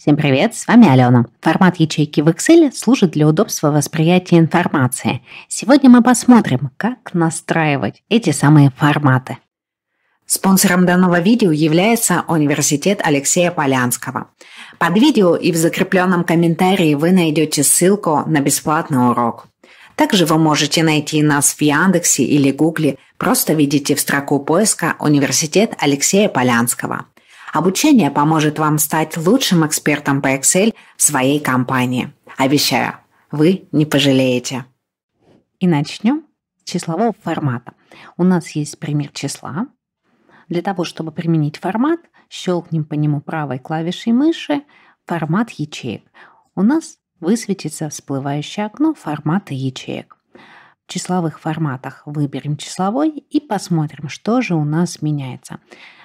Всем привет, с вами Алена. Формат ячейки в Excel служит для удобства восприятия информации. Сегодня мы посмотрим, как настраивать эти самые форматы. Спонсором данного видео является Университет Алексея Полянского. Под видео и в закрепленном комментарии вы найдете ссылку на бесплатный урок. Также вы можете найти нас в Яндексе или Гугле, просто введите в строку поиска «Университет Алексея Полянского». Обучение поможет вам стать лучшим экспертом по Excel в своей компании. Обещаю, вы не пожалеете. И начнем с числового формата. У нас есть пример числа. Для того, чтобы применить формат, щелкнем по нему правой клавишей мыши «Формат ячеек». У нас высветится всплывающее окно формата ячеек. В числовых форматах выберем числовой и посмотрим, что же у нас меняется.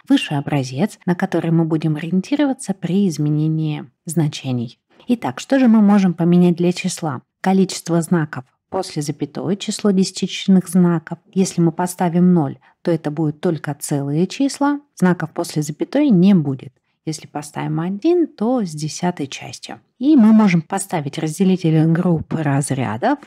Выше образец, на который мы будем ориентироваться при изменении значений. Итак, что же мы можем поменять для числа? Количество знаков после запятой число десятичных знаков. Если мы поставим 0, то это будет только целые числа. Знаков после запятой не будет. Если поставим 1, то с десятой частью. И мы можем поставить разделитель групп разрядов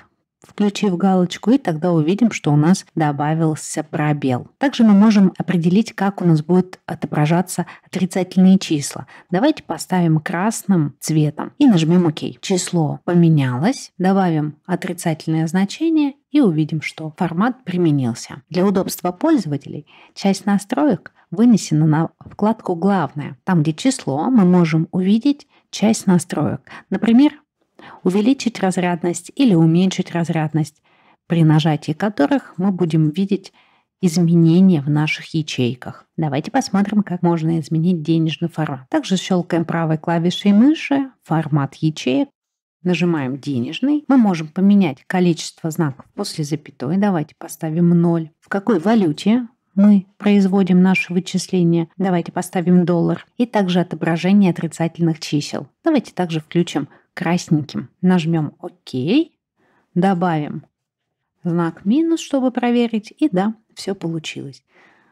включив галочку, и тогда увидим, что у нас добавился пробел. Также мы можем определить, как у нас будут отображаться отрицательные числа. Давайте поставим красным цветом и нажмем ОК. Число поменялось, добавим отрицательное значение и увидим, что формат применился. Для удобства пользователей часть настроек вынесена на вкладку «Главное». Там, где число, мы можем увидеть часть настроек. Например, увеличить разрядность или уменьшить разрядность, при нажатии которых мы будем видеть изменения в наших ячейках. Давайте посмотрим, как можно изменить денежный формат. Также щелкаем правой клавишей мыши, формат ячеек, нажимаем «Денежный». Мы можем поменять количество знаков после запятой. Давайте поставим 0. В какой валюте мы производим наши вычисления. Давайте поставим доллар. И также отображение отрицательных чисел. Давайте также включим красненьким. Нажмем ОК, добавим знак минус, чтобы проверить, и да, все получилось.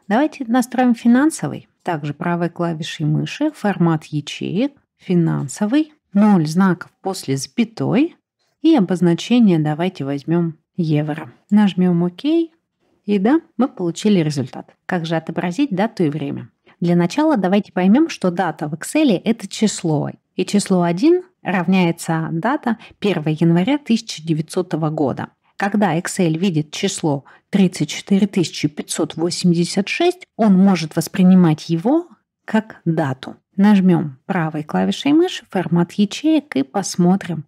Давайте настроим финансовый. Также правой клавишей мыши, формат ячеек, финансовый, 0 знаков после запятой и обозначение давайте возьмем евро. Нажмем ОК, и да, мы получили результат. Как же отобразить дату и время? Для начала давайте поймем, что дата в Excel это число, и число 1 равняется дата 1 января 1900 года. Когда Excel видит число 34586, он может воспринимать его как дату. Нажмем правой клавишей мыши формат ячеек и посмотрим,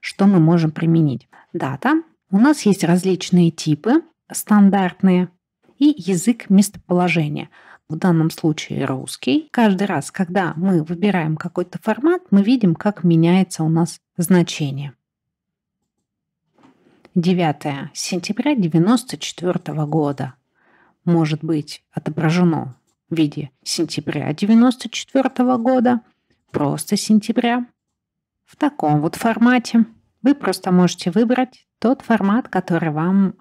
что мы можем применить. Дата. У нас есть различные типы, стандартные и язык местоположения – в данном случае русский. Каждый раз, когда мы выбираем какой-то формат, мы видим, как меняется у нас значение. 9 сентября 1994 года может быть отображено в виде сентября 1994 года, просто сентября, в таком вот формате. Вы просто можете выбрать тот формат, который вам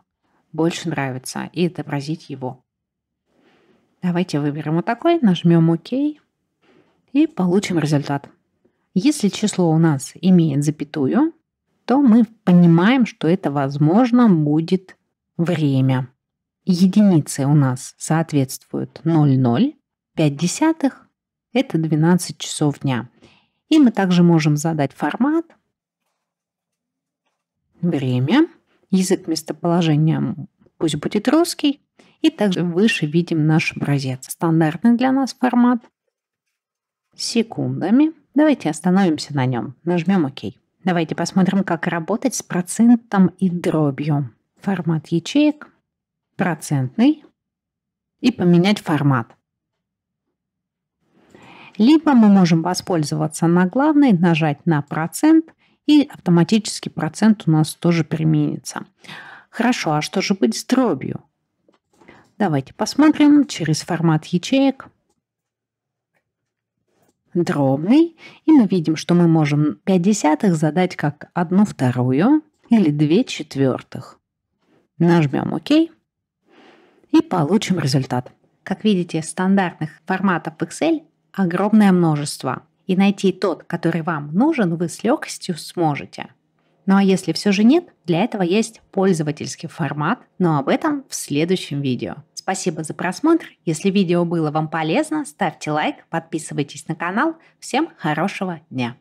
больше нравится, и отобразить его. Давайте выберем вот такой, нажмем ОК и получим результат. Если число у нас имеет запятую, то мы понимаем, что это, возможно, будет время. Единицы у нас соответствуют 0,0, 5 десятых – это 12 часов дня. И мы также можем задать формат, время, язык местоположения пусть будет русский, и также выше видим наш образец. Стандартный для нас формат. Секундами. Давайте остановимся на нем. Нажмем ОК. Давайте посмотрим, как работать с процентом и дробью. Формат ячеек, процентный и поменять формат. Либо мы можем воспользоваться на главной, нажать на процент и автоматически процент у нас тоже применится. Хорошо, а что же быть с дробью? Давайте посмотрим через формат ячеек. Дробный. И мы видим, что мы можем 5 десятых задать как 1 вторую или 2 четвертых. Нажмем ОК и получим результат. Как видите, стандартных форматов Excel огромное множество. И найти тот, который вам нужен, вы с легкостью сможете. Ну а если все же нет, для этого есть пользовательский формат, но об этом в следующем видео. Спасибо за просмотр. Если видео было вам полезно, ставьте лайк, подписывайтесь на канал. Всем хорошего дня!